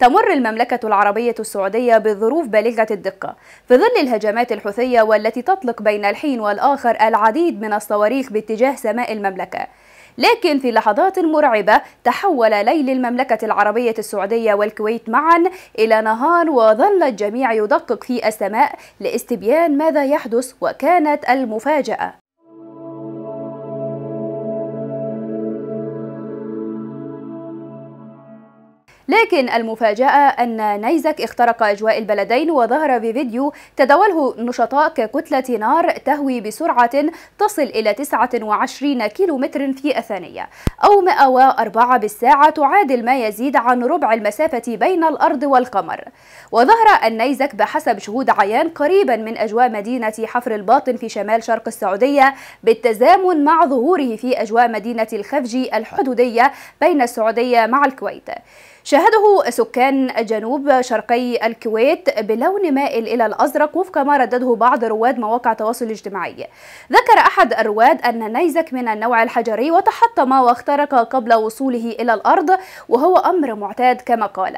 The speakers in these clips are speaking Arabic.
تمر المملكة العربية السعودية بظروف بالغة الدقة في ظل الهجمات الحوثية والتي تطلق بين الحين والآخر العديد من الصواريخ باتجاه سماء المملكة لكن في لحظات مرعبة تحول ليل المملكة العربية السعودية والكويت معا إلى نهار وظل الجميع يدقق في السماء لاستبيان ماذا يحدث وكانت المفاجأة لكن المفاجأة أن نيزك اخترق أجواء البلدين وظهر بفيديو تداوله نشطاء ككتلة نار تهوي بسرعة تصل إلى 29 كيلومتر في الثانية أو 104 بالساعة تعادل ما يزيد عن ربع المسافة بين الأرض والقمر وظهر النيزك بحسب شهود عيان قريبا من أجواء مدينة حفر الباطن في شمال شرق السعودية بالتزامن مع ظهوره في أجواء مدينة الخفجي الحدودية بين السعودية مع الكويت شاهده سكان جنوب شرقي الكويت بلون مائل إلى الأزرق وفق ما ردده بعض رواد مواقع التواصل الاجتماعي ذكر أحد الرواد أن نيزك من النوع الحجري وتحطم واخترق قبل وصوله إلى الأرض وهو أمر معتاد كما قال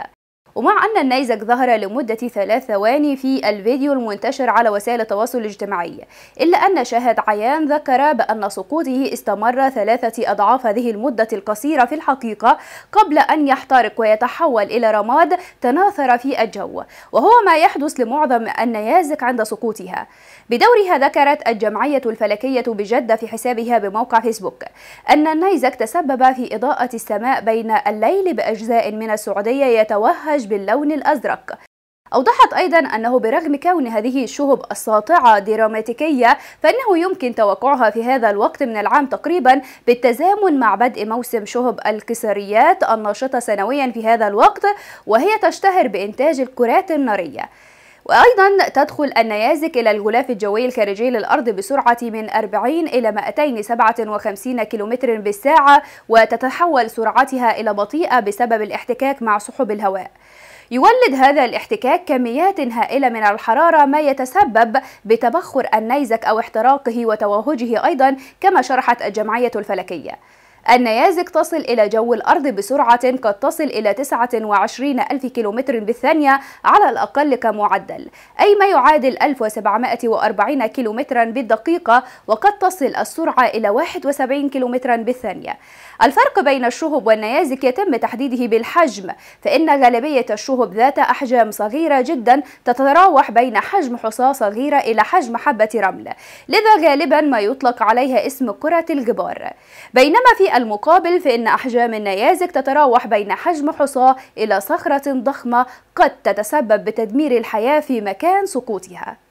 ومع أن النيزك ظهر لمدة ثلاث ثواني في الفيديو المنتشر على وسائل التواصل الاجتماعي إلا أن شاهد عيان ذكر بأن سقوطه استمر ثلاثة أضعاف هذه المدة القصيرة في الحقيقة قبل أن يحترق ويتحول إلى رماد تناثر في الجو وهو ما يحدث لمعظم النيازك عند سقوطها بدورها ذكرت الجمعية الفلكية بجدة في حسابها بموقع فيسبوك أن النيزك تسبب في إضاءة السماء بين الليل بأجزاء من السعودية يتوهج الزجاج باللون الأزرق أوضحت أيضا أنه برغم كون هذه الشهب الساطعة دراماتيكية فإنه يمكن توقعها في هذا الوقت من العام تقريبا بالتزامن مع بدء موسم شهب الكسريات الناشطة سنويا في هذا الوقت وهي تشتهر بإنتاج الكرات النارية وأيضا تدخل النيازك إلى الغلاف الجوي الخارجي للأرض بسرعة من 40 إلى 257 كيلومتر بالساعة وتتحول سرعتها إلى بطيئة بسبب الاحتكاك مع سحب الهواء يولد هذا الاحتكاك كميات هائلة من الحرارة ما يتسبب بتبخر النيزك أو احتراقه وتوهجه أيضا كما شرحت الجمعية الفلكية النيازك تصل إلى جو الأرض بسرعة قد تصل إلى 29 ألف كيلومتر بالثانية على الأقل كمعدل أي ما يعادل 1740 كيلومترا بالدقيقة وقد تصل السرعة إلى 71 كيلومترا بالثانية الفرق بين الشهب والنيازك يتم تحديده بالحجم فإن غالبية الشهب ذات أحجام صغيرة جدا تتراوح بين حجم حصى صغيرة إلى حجم حبة رمل لذا غالبا ما يطلق عليها اسم كرة الجبار بينما في في المقابل فإن أحجام النيازك تتراوح بين حجم حصاة إلى صخرة ضخمة قد تتسبب بتدمير الحياة في مكان سقوطها